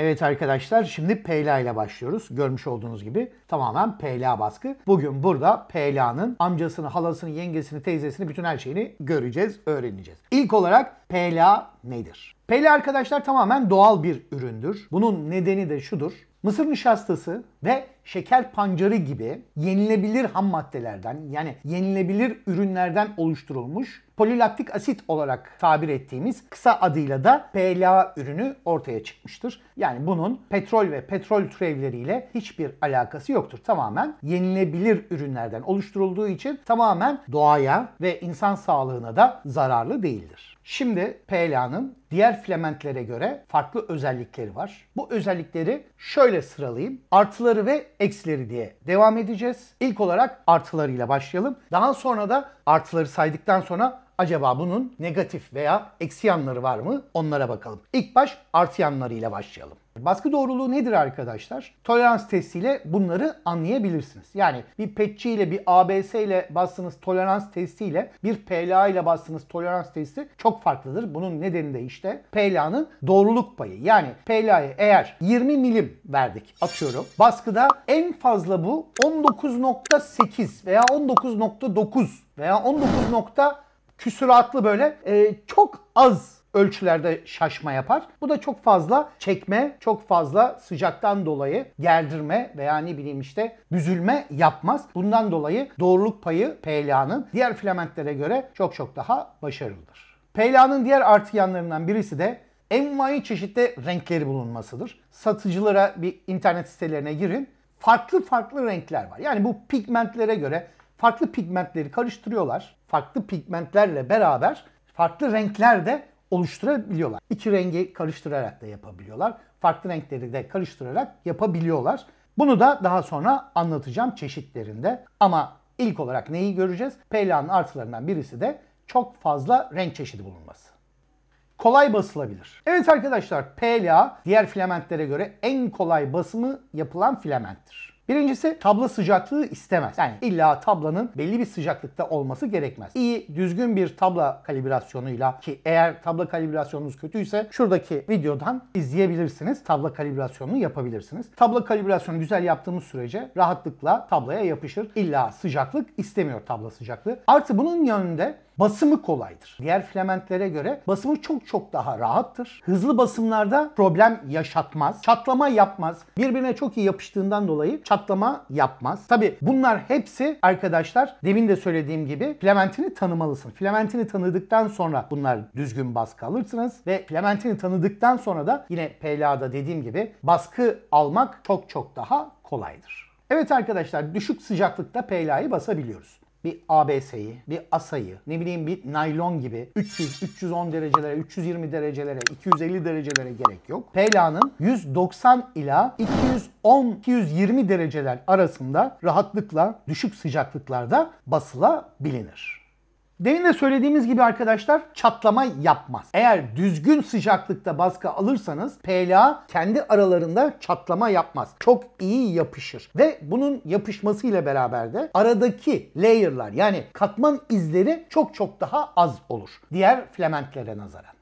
Evet arkadaşlar şimdi PLA ile başlıyoruz. Görmüş olduğunuz gibi tamamen PLA baskı. Bugün burada PLA'nın amcasını, halasını, yengesini, teyzesini bütün her şeyini göreceğiz, öğreneceğiz. İlk olarak PLA nedir? PLA arkadaşlar tamamen doğal bir üründür. Bunun nedeni de şudur. Mısır nişastası ve şeker pancarı gibi yenilebilir ham maddelerden yani yenilebilir ürünlerden oluşturulmuş polilaktik asit olarak tabir ettiğimiz kısa adıyla da PLA ürünü ortaya çıkmıştır. Yani bunun petrol ve petrol türevleriyle hiçbir alakası yoktur. Tamamen yenilebilir ürünlerden oluşturulduğu için tamamen doğaya ve insan sağlığına da zararlı değildir. Şimdi PLA'nın diğer filamentlere göre farklı özellikleri var. Bu özellikleri şöyle sıralayayım. Artıları ve eksileri diye devam edeceğiz. İlk olarak artılarıyla başlayalım. Daha sonra da artıları saydıktan sonra acaba bunun negatif veya eksi yanları var mı? Onlara bakalım. İlk baş artı yanlarıyla başlayalım. Baskı doğruluğu nedir arkadaşlar? Tolerans testiyle bunları anlayabilirsiniz. Yani bir petçi ile bir ABS ile bastığınız tolerans testiyle bir PLA ile bastığınız tolerans testi çok farklıdır. Bunun nedeni de işte PLA'nın doğruluk payı. Yani PLA'ya eğer 20 milim verdik atıyorum. Baskıda en fazla bu 19.8 veya 19.9 veya 19. nokta küsuratlı böyle e, çok az ölçülerde şaşma yapar. Bu da çok fazla çekme, çok fazla sıcaktan dolayı gerdirme veya ne bileyim işte büzülme yapmaz. Bundan dolayı doğruluk payı PLA'nın diğer filamentlere göre çok çok daha başarılıdır. PLA'nın diğer artı yanlarından birisi de envai çeşitli renkleri bulunmasıdır. Satıcılara bir internet sitelerine girin. Farklı farklı renkler var. Yani bu pigmentlere göre farklı pigmentleri karıştırıyorlar. Farklı pigmentlerle beraber farklı renkler de oluşturabiliyorlar. İki rengi karıştırarak da yapabiliyorlar. Farklı renkleri de karıştırarak yapabiliyorlar. Bunu da daha sonra anlatacağım çeşitlerinde. Ama ilk olarak neyi göreceğiz? PLA'nın artılarından birisi de çok fazla renk çeşidi bulunması kolay basılabilir. Evet arkadaşlar PLA diğer filamentlere göre en kolay basımı yapılan filamenttir. Birincisi tabla sıcaklığı istemez. Yani illa tablanın belli bir sıcaklıkta olması gerekmez. İyi düzgün bir tabla kalibrasyonuyla ki eğer tabla kalibrasyonunuz kötüyse şuradaki videodan izleyebilirsiniz. Tabla kalibrasyonunu yapabilirsiniz. Tabla kalibrasyonu güzel yaptığımız sürece rahatlıkla tablaya yapışır. İlla sıcaklık istemiyor tabla sıcaklığı. Artı bunun yanında Basımı kolaydır. Diğer filamentlere göre basımı çok çok daha rahattır. Hızlı basımlarda problem yaşatmaz. Çatlama yapmaz. Birbirine çok iyi yapıştığından dolayı çatlama yapmaz. Tabi bunlar hepsi arkadaşlar demin de söylediğim gibi filamentini tanımalısın. Filamentini tanıdıktan sonra bunlar düzgün baskı alırsınız ve filamentini tanıdıktan sonra da yine PLA'da dediğim gibi baskı almak çok çok daha kolaydır. Evet arkadaşlar düşük sıcaklıkta PLA'yı basabiliyoruz bir ABS'yi, bir asayı, ne bileyim bir naylon gibi 300, 310 derecelere, 320 derecelere, 250 derecelere gerek yok. Pela'nın 190 ila 210-220 dereceler arasında rahatlıkla düşük sıcaklıklarda basılabilinir. Demin de söylediğimiz gibi arkadaşlar çatlama yapmaz. Eğer düzgün sıcaklıkta baskı alırsanız PLA kendi aralarında çatlama yapmaz. Çok iyi yapışır. Ve bunun yapışması ile beraber de aradaki layer'lar yani katman izleri çok çok daha az olur. Diğer filamentlere nazaran.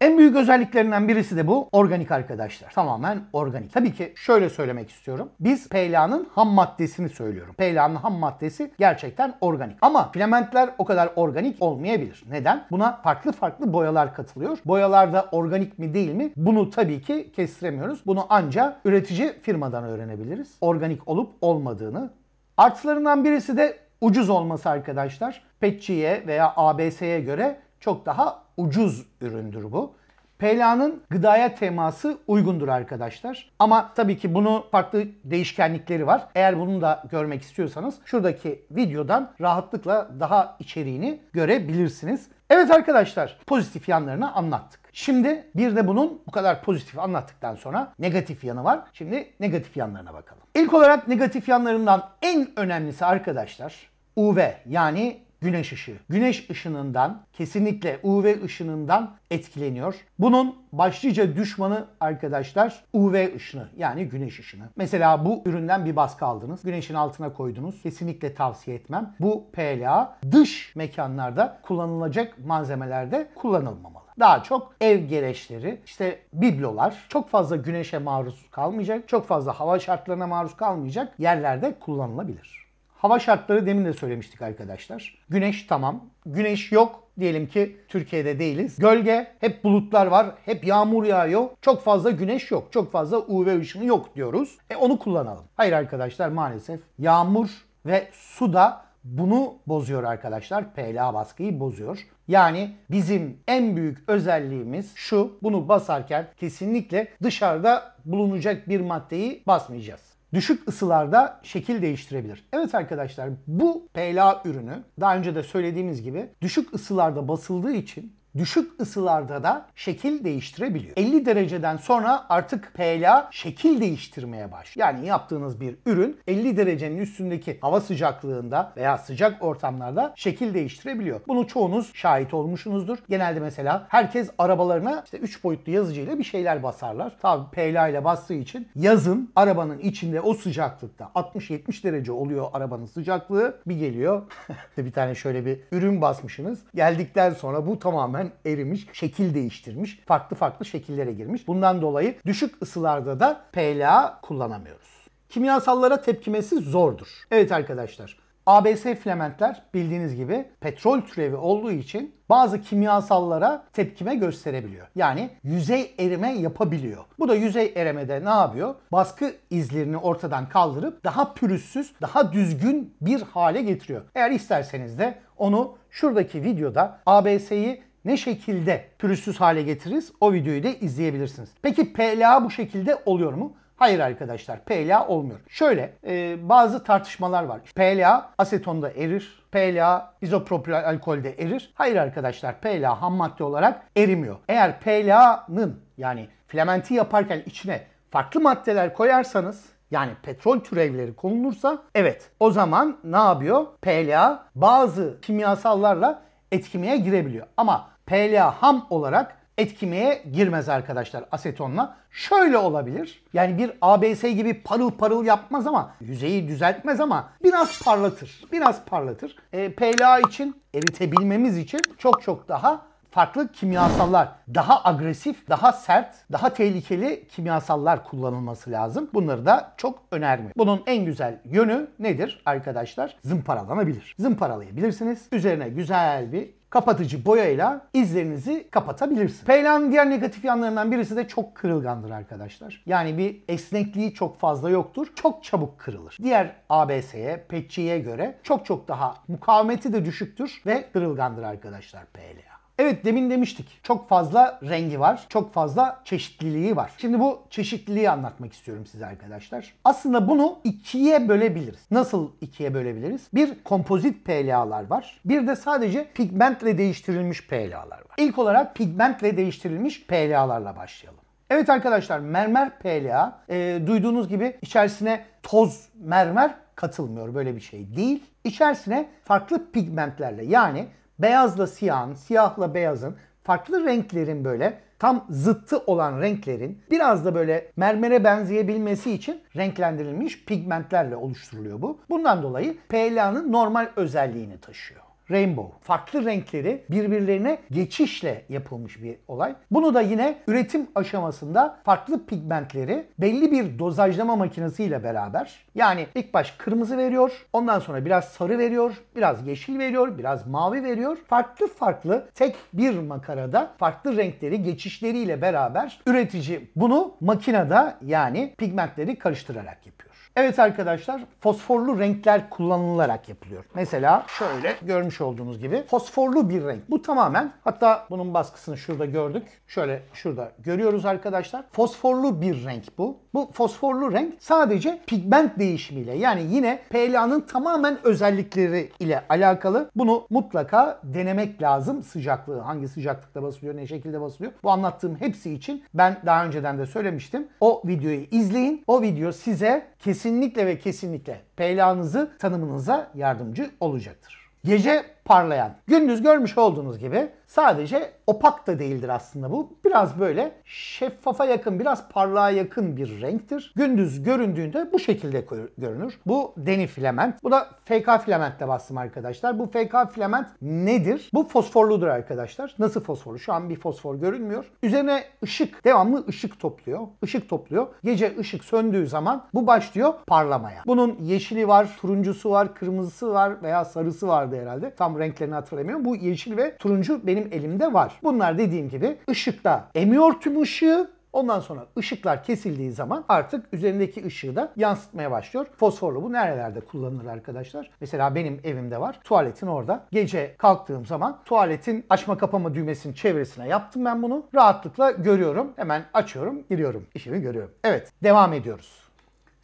En büyük özelliklerinden birisi de bu organik arkadaşlar. Tamamen organik. Tabii ki şöyle söylemek istiyorum. Biz PLA'nın ham maddesini söylüyorum. PLA'nın ham maddesi gerçekten organik. Ama filamentler o kadar organik olmayabilir. Neden? Buna farklı farklı boyalar katılıyor. Boyalarda organik mi değil mi? Bunu tabii ki kestiremiyoruz. Bunu ancak üretici firmadan öğrenebiliriz. Organik olup olmadığını. Artılarından birisi de ucuz olması arkadaşlar. Petçi'ye veya ABS'ye göre çok daha ucuz üründür bu. PLA'nın gıdaya teması uygundur arkadaşlar. Ama tabii ki bunu farklı değişkenlikleri var. Eğer bunu da görmek istiyorsanız şuradaki videodan rahatlıkla daha içeriğini görebilirsiniz. Evet arkadaşlar pozitif yanlarını anlattık. Şimdi bir de bunun bu kadar pozitif anlattıktan sonra negatif yanı var. Şimdi negatif yanlarına bakalım. İlk olarak negatif yanlarından en önemlisi arkadaşlar UV yani güneş ışığı. Güneş ışınından kesinlikle UV ışınından etkileniyor. Bunun başlıca düşmanı arkadaşlar UV ışını yani güneş ışını. Mesela bu üründen bir baskı aldınız. Güneşin altına koydunuz. Kesinlikle tavsiye etmem. Bu PLA dış mekanlarda kullanılacak malzemelerde kullanılmamalı. Daha çok ev gereçleri, işte biblolar çok fazla güneşe maruz kalmayacak, çok fazla hava şartlarına maruz kalmayacak yerlerde kullanılabilir. Hava şartları demin de söylemiştik arkadaşlar. Güneş tamam. Güneş yok. Diyelim ki Türkiye'de değiliz. Gölge, hep bulutlar var, hep yağmur yağıyor. Çok fazla güneş yok, çok fazla UV ışını yok diyoruz. E onu kullanalım. Hayır arkadaşlar maalesef yağmur ve su da bunu bozuyor arkadaşlar. PLA baskıyı bozuyor. Yani bizim en büyük özelliğimiz şu. Bunu basarken kesinlikle dışarıda bulunacak bir maddeyi basmayacağız düşük ısılarda şekil değiştirebilir. Evet arkadaşlar bu PLA ürünü daha önce de söylediğimiz gibi düşük ısılarda basıldığı için Düşük ısılarda da şekil değiştirebiliyor. 50 dereceden sonra artık PLA şekil değiştirmeye başlıyor. Yani yaptığınız bir ürün 50 derecenin üstündeki hava sıcaklığında veya sıcak ortamlarda şekil değiştirebiliyor. Bunu çoğunuz şahit olmuşsunuzdur. Genelde mesela herkes arabalarına işte 3 boyutlu yazıcıyla bir şeyler basarlar. Tabi PLA ile bastığı için yazın arabanın içinde o sıcaklıkta 60-70 derece oluyor arabanın sıcaklığı. Bir geliyor bir tane şöyle bir ürün basmışsınız. Geldikten sonra bu tamamen tamamen erimiş, şekil değiştirmiş, farklı farklı şekillere girmiş. Bundan dolayı düşük ısılarda da PLA kullanamıyoruz. Kimyasallara tepkimesi zordur. Evet arkadaşlar, ABS filamentler bildiğiniz gibi petrol türevi olduğu için bazı kimyasallara tepkime gösterebiliyor. Yani yüzey erime yapabiliyor. Bu da yüzey erimede ne yapıyor? Baskı izlerini ortadan kaldırıp daha pürüzsüz, daha düzgün bir hale getiriyor. Eğer isterseniz de onu şuradaki videoda ABS'yi ne şekilde pürüzsüz hale getiririz o videoyu da izleyebilirsiniz. Peki PLA bu şekilde oluyor mu? Hayır arkadaşlar PLA olmuyor. Şöyle e, bazı tartışmalar var. PLA asetonda erir. PLA izopropil alkolde erir. Hayır arkadaşlar PLA ham madde olarak erimiyor. Eğer PLA'nın yani filamenti yaparken içine farklı maddeler koyarsanız yani petrol türevleri konulursa evet o zaman ne yapıyor? PLA bazı kimyasallarla etkimeye girebiliyor. Ama PLA ham olarak etkimeye girmez arkadaşlar asetonla. Şöyle olabilir. Yani bir ABS gibi parıl parıl yapmaz ama yüzeyi düzeltmez ama biraz parlatır. Biraz parlatır. E, PLA için eritebilmemiz için çok çok daha farklı kimyasallar, daha agresif, daha sert, daha tehlikeli kimyasallar kullanılması lazım. Bunları da çok önermiyorum. Bunun en güzel yönü nedir arkadaşlar? Zımparalanabilir. Zımparalayabilirsiniz. Üzerine güzel bir kapatıcı boyayla izlerinizi kapatabilirsiniz. Peylan diğer negatif yanlarından birisi de çok kırılgandır arkadaşlar. Yani bir esnekliği çok fazla yoktur. Çok çabuk kırılır. Diğer ABS'ye, petçiye göre çok çok daha mukavemeti de düşüktür ve kırılgandır arkadaşlar PL. Evet demin demiştik. Çok fazla rengi var. Çok fazla çeşitliliği var. Şimdi bu çeşitliliği anlatmak istiyorum size arkadaşlar. Aslında bunu ikiye bölebiliriz. Nasıl ikiye bölebiliriz? Bir kompozit PLA'lar var. Bir de sadece pigmentle değiştirilmiş PLA'lar var. İlk olarak pigmentle değiştirilmiş PLA'larla başlayalım. Evet arkadaşlar mermer PLA e, duyduğunuz gibi içerisine toz mermer katılmıyor. Böyle bir şey değil. İçerisine farklı pigmentlerle yani beyazla siyahın, siyahla beyazın, farklı renklerin böyle tam zıttı olan renklerin biraz da böyle mermere benzeyebilmesi için renklendirilmiş pigmentlerle oluşturuluyor bu. Bundan dolayı PLA'nın normal özelliğini taşıyor. Rainbow. Farklı renkleri birbirlerine geçişle yapılmış bir olay. Bunu da yine üretim aşamasında farklı pigmentleri belli bir dozajlama makinesiyle beraber yani ilk baş kırmızı veriyor, ondan sonra biraz sarı veriyor, biraz yeşil veriyor, biraz mavi veriyor. Farklı farklı tek bir makarada farklı renkleri geçişleriyle beraber üretici bunu makinede yani pigmentleri karıştırarak yapıyor. Evet arkadaşlar fosforlu renkler kullanılarak yapılıyor. Mesela şöyle görmüş olduğunuz gibi fosforlu bir renk. Bu tamamen hatta bunun baskısını şurada gördük. Şöyle şurada görüyoruz arkadaşlar. Fosforlu bir renk bu. Bu fosforlu renk sadece pigment değişimiyle yani yine PLA'nın tamamen özellikleri ile alakalı. Bunu mutlaka denemek lazım sıcaklığı. Hangi sıcaklıkta basılıyor, ne şekilde basılıyor. Bu anlattığım hepsi için ben daha önceden de söylemiştim. O videoyu izleyin. O video size kesinlikle ve kesinlikle PLA'nızı tanımınıza yardımcı olacaktır. Gece parlayan. Gündüz görmüş olduğunuz gibi sadece opak da değildir aslında bu. Biraz böyle şeffafa yakın, biraz parlağa yakın bir renktir. Gündüz göründüğünde bu şekilde görünür. Bu deni filament. Bu da FK filamentle bastım arkadaşlar. Bu FK filament nedir? Bu fosforludur arkadaşlar. Nasıl fosforlu? Şu an bir fosfor görünmüyor. Üzerine ışık, devamlı ışık topluyor. Işık topluyor. Gece ışık söndüğü zaman bu başlıyor parlamaya. Bunun yeşili var, turuncusu var, kırmızısı var veya sarısı vardı herhalde. Tam renklerini hatırlamıyorum. Bu yeşil ve turuncu benim elimde var. Bunlar dediğim gibi ışıkta emiyor tüm ışığı Ondan sonra ışıklar kesildiği zaman artık üzerindeki ışığı da yansıtmaya başlıyor. Fosforlu bu nerelerde kullanılır arkadaşlar? Mesela benim evimde var. Tuvaletin orada. Gece kalktığım zaman tuvaletin açma kapama düğmesinin çevresine yaptım ben bunu. Rahatlıkla görüyorum. Hemen açıyorum, giriyorum. İşimi görüyorum. Evet, devam ediyoruz.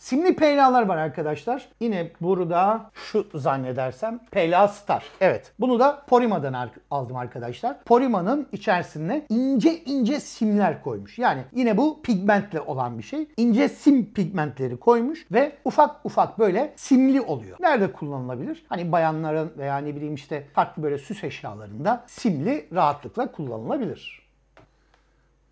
Simli peylalar var arkadaşlar. Yine burada şu zannedersem Pela Star. Evet. Bunu da Porima'dan aldım arkadaşlar. Porima'nın içerisine ince ince simler koymuş. Yani yine bu pigmentle olan bir şey. İnce sim pigmentleri koymuş ve ufak ufak böyle simli oluyor. Nerede kullanılabilir? Hani bayanların veya ne bileyim işte farklı böyle süs eşyalarında simli rahatlıkla kullanılabilir.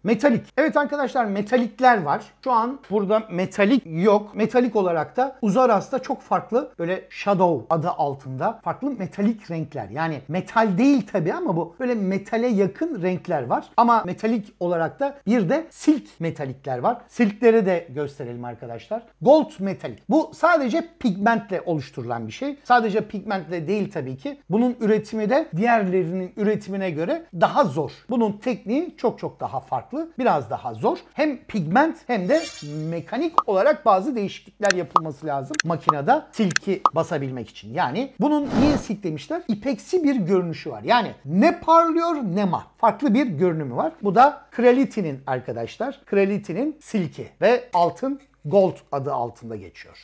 Metalik. Evet arkadaşlar metalikler var. Şu an burada metalik yok. Metalik olarak da Uzaras'ta çok farklı böyle shadow adı altında farklı metalik renkler. Yani metal değil tabi ama bu böyle metale yakın renkler var. Ama metalik olarak da bir de silk metalikler var. Silkleri de gösterelim arkadaşlar. Gold metalik. Bu sadece pigmentle oluşturulan bir şey. Sadece pigmentle değil tabii ki. Bunun üretimi de diğerlerinin üretimine göre daha zor. Bunun tekniği çok çok daha farklı farklı, biraz daha zor. Hem pigment hem de mekanik olarak bazı değişiklikler yapılması lazım makinede silki basabilmek için. Yani bunun niye silk demişler? İpeksi bir görünüşü var. Yani ne parlıyor ne mat. Farklı bir görünümü var. Bu da kralitinin arkadaşlar. Kralitinin silki ve altın gold adı altında geçiyor.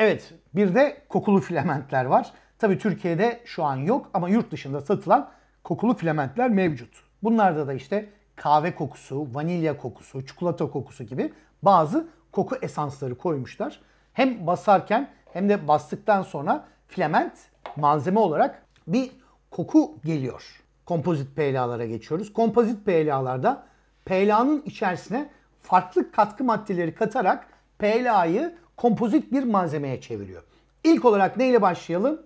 Evet bir de kokulu filamentler var. Tabi Türkiye'de şu an yok ama yurt dışında satılan kokulu filamentler mevcut. Bunlarda da işte kahve kokusu, vanilya kokusu, çikolata kokusu gibi bazı koku esansları koymuşlar. Hem basarken hem de bastıktan sonra filament malzeme olarak bir koku geliyor. Kompozit PLA'lara geçiyoruz. Kompozit PLA'larda PLA'nın içerisine farklı katkı maddeleri katarak PLA'yı kompozit bir malzemeye çeviriyor. İlk olarak neyle başlayalım?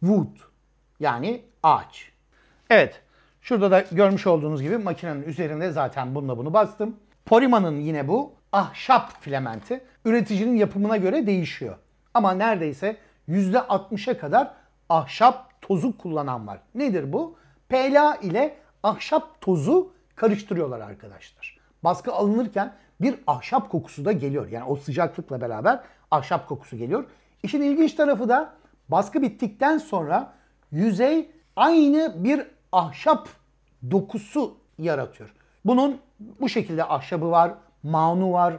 Wood yani ağaç. Evet Şurada da görmüş olduğunuz gibi makinenin üzerinde zaten bununla bunu bastım. Porima'nın yine bu ahşap filamenti üreticinin yapımına göre değişiyor. Ama neredeyse %60'a kadar ahşap tozu kullanan var. Nedir bu? PLA ile ahşap tozu karıştırıyorlar arkadaşlar. Baskı alınırken bir ahşap kokusu da geliyor. Yani o sıcaklıkla beraber ahşap kokusu geliyor. İşin ilginç tarafı da baskı bittikten sonra yüzey aynı bir ahşap dokusu yaratıyor. Bunun bu şekilde ahşabı var, manu var,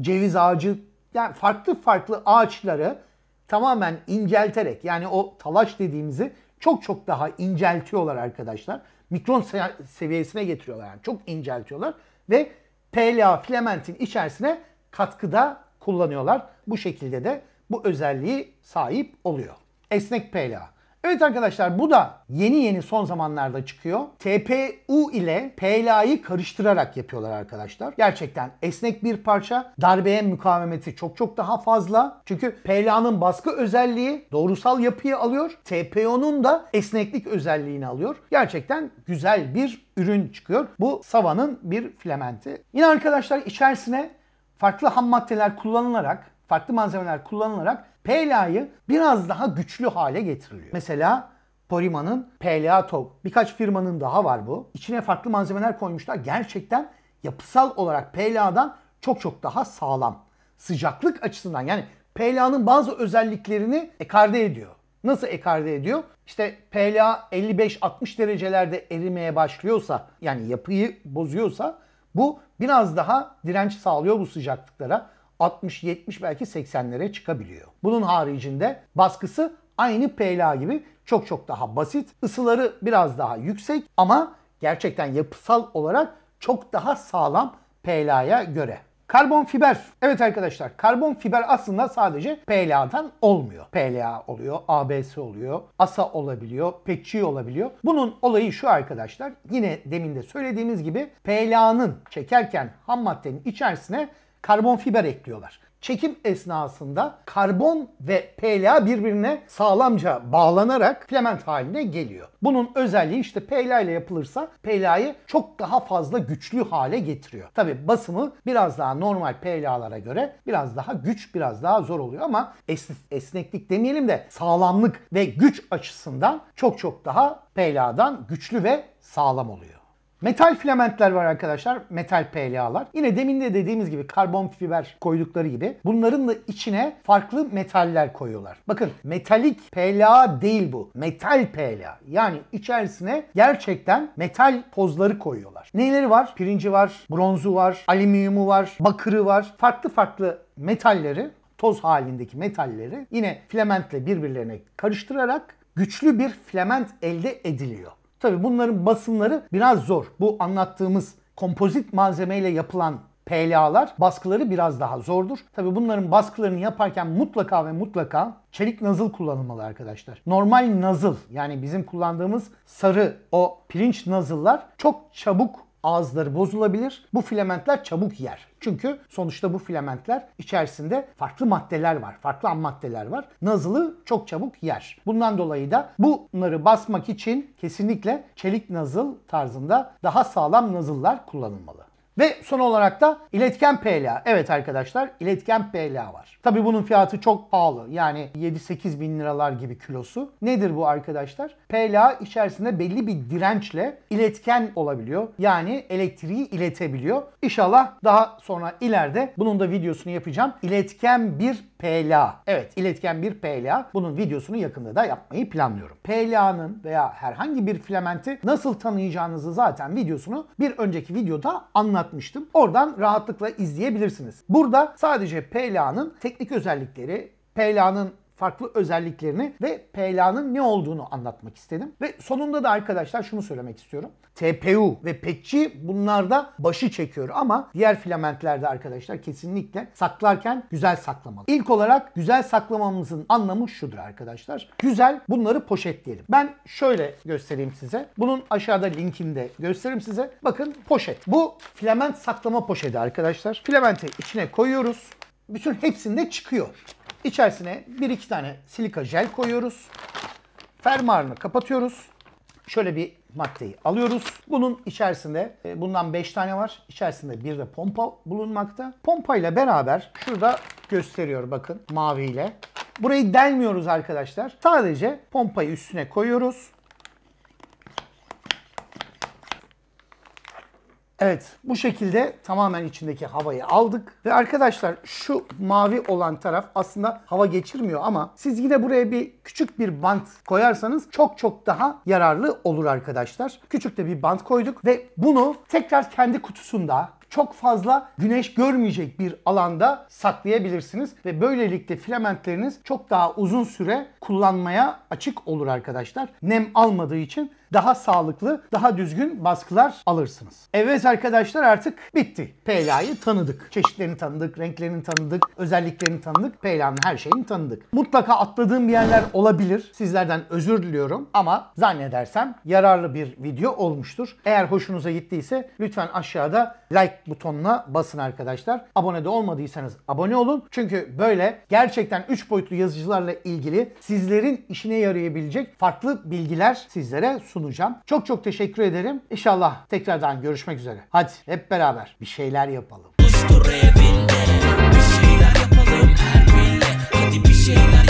ceviz ağacı yani farklı farklı ağaçları tamamen incelterek yani o talaş dediğimizi çok çok daha inceltiyorlar arkadaşlar. Mikron seviyesine getiriyorlar yani çok inceltiyorlar ve PLA filamentin içerisine katkıda kullanıyorlar. Bu şekilde de bu özelliği sahip oluyor. Esnek PLA. Evet arkadaşlar bu da yeni yeni son zamanlarda çıkıyor. TPU ile PLA'yı karıştırarak yapıyorlar arkadaşlar. Gerçekten esnek bir parça. Darbeye mukavemeti çok çok daha fazla. Çünkü PLA'nın baskı özelliği doğrusal yapıyı alıyor. TPU'nun da esneklik özelliğini alıyor. Gerçekten güzel bir ürün çıkıyor. Bu Sava'nın bir filamenti. Yine arkadaşlar içerisine farklı ham maddeler kullanılarak, farklı malzemeler kullanılarak PLA'yı biraz daha güçlü hale getiriliyor. Mesela Porima'nın PLA top, Birkaç firmanın daha var bu. İçine farklı malzemeler koymuşlar. Gerçekten yapısal olarak PLA'dan çok çok daha sağlam. Sıcaklık açısından yani PLA'nın bazı özelliklerini ekarde ediyor. Nasıl ekarde ediyor? İşte PLA 55-60 derecelerde erimeye başlıyorsa yani yapıyı bozuyorsa bu biraz daha direnç sağlıyor bu sıcaklıklara. 60, 70 belki 80'lere çıkabiliyor. Bunun haricinde baskısı aynı PLA gibi çok çok daha basit. Isıları biraz daha yüksek ama gerçekten yapısal olarak çok daha sağlam PLA'ya göre. Karbon fiber. Evet arkadaşlar karbon fiber aslında sadece PLA'dan olmuyor. PLA oluyor, ABS oluyor, ASA olabiliyor, PETC olabiliyor. Bunun olayı şu arkadaşlar. Yine demin de söylediğimiz gibi PLA'nın çekerken ham maddenin içerisine karbon fiber ekliyorlar. Çekim esnasında karbon ve PLA birbirine sağlamca bağlanarak filament haline geliyor. Bunun özelliği işte PLA ile yapılırsa PLA'yı çok daha fazla güçlü hale getiriyor. Tabi basımı biraz daha normal PLA'lara göre biraz daha güç biraz daha zor oluyor ama es esneklik demeyelim de sağlamlık ve güç açısından çok çok daha PLA'dan güçlü ve sağlam oluyor. Metal filamentler var arkadaşlar. Metal PLA'lar. Yine demin de dediğimiz gibi karbon fiber koydukları gibi bunların da içine farklı metaller koyuyorlar. Bakın metalik PLA değil bu. Metal PLA. Yani içerisine gerçekten metal pozları koyuyorlar. Neleri var? Pirinci var, bronzu var, alüminyumu var, bakırı var. Farklı farklı metalleri toz halindeki metalleri yine filamentle birbirlerine karıştırarak güçlü bir filament elde ediliyor. Tabi bunların basımları biraz zor. Bu anlattığımız kompozit malzemeyle yapılan PLA'lar baskıları biraz daha zordur. Tabi bunların baskılarını yaparken mutlaka ve mutlaka çelik nazıl kullanılmalı arkadaşlar. Normal nazıl yani bizim kullandığımız sarı o pirinç nazıllar çok çabuk ağızları bozulabilir. Bu filamentler çabuk yer. Çünkü sonuçta bu filamentler içerisinde farklı maddeler var, farklı ham maddeler var. Nazılı çok çabuk yer. Bundan dolayı da bunları basmak için kesinlikle çelik nazıl tarzında daha sağlam nazıllar kullanılmalı. Ve son olarak da iletken PLA. Evet arkadaşlar iletken PLA var. Tabi bunun fiyatı çok pahalı. Yani 7-8 bin liralar gibi kilosu. Nedir bu arkadaşlar? PLA içerisinde belli bir dirençle iletken olabiliyor. Yani elektriği iletebiliyor. İnşallah daha sonra ileride bunun da videosunu yapacağım. İletken bir PLA. Evet iletken bir PLA. Bunun videosunu yakında da yapmayı planlıyorum. PLA'nın veya herhangi bir filamenti nasıl tanıyacağınızı zaten videosunu bir önceki videoda anlattım anlatmıştım. Oradan rahatlıkla izleyebilirsiniz. Burada sadece PLA'nın teknik özellikleri, PLA'nın farklı özelliklerini ve PLA'nın ne olduğunu anlatmak istedim. Ve sonunda da arkadaşlar şunu söylemek istiyorum. TPU ve petçi bunlarda başı çekiyor ama diğer filamentlerde arkadaşlar kesinlikle saklarken güzel saklamalı. İlk olarak güzel saklamamızın anlamı şudur arkadaşlar. Güzel bunları poşetleyelim. Ben şöyle göstereyim size. Bunun aşağıda linkinde de gösteririm size. Bakın poşet. Bu filament saklama poşeti arkadaşlar. Filamenti içine koyuyoruz. Bütün hepsinde çıkıyor. İçerisine bir iki tane silika jel koyuyoruz. Fermuarını kapatıyoruz. Şöyle bir maddeyi alıyoruz. Bunun içerisinde e, bundan 5 tane var. İçerisinde bir de pompa bulunmakta. Pompayla beraber şurada gösteriyor bakın maviyle. Burayı delmiyoruz arkadaşlar. Sadece pompayı üstüne koyuyoruz. Evet bu şekilde tamamen içindeki havayı aldık. Ve arkadaşlar şu mavi olan taraf aslında hava geçirmiyor ama siz yine buraya bir küçük bir bant koyarsanız çok çok daha yararlı olur arkadaşlar. Küçük de bir bant koyduk ve bunu tekrar kendi kutusunda çok fazla güneş görmeyecek bir alanda saklayabilirsiniz ve böylelikle filamentleriniz çok daha uzun süre kullanmaya açık olur arkadaşlar. Nem almadığı için daha sağlıklı, daha düzgün baskılar alırsınız. Evet arkadaşlar artık bitti. PLA'yı tanıdık. Çeşitlerini tanıdık, renklerini tanıdık, özelliklerini tanıdık, PLA'nın her şeyini tanıdık. Mutlaka atladığım bir yerler olabilir. Sizlerden özür diliyorum ama zannedersem yararlı bir video olmuştur. Eğer hoşunuza gittiyse lütfen aşağıda like butonuna basın arkadaşlar. Abone de olmadıysanız abone olun. Çünkü böyle gerçekten 3 boyutlu yazıcılarla ilgili sizlerin işine yarayabilecek farklı bilgiler sizlere sunuyoruz sunacağım. Çok çok teşekkür ederim. İnşallah tekrardan görüşmek üzere. Hadi hep beraber bir şeyler yapalım. Bir şeyler yapalım her bir şeyler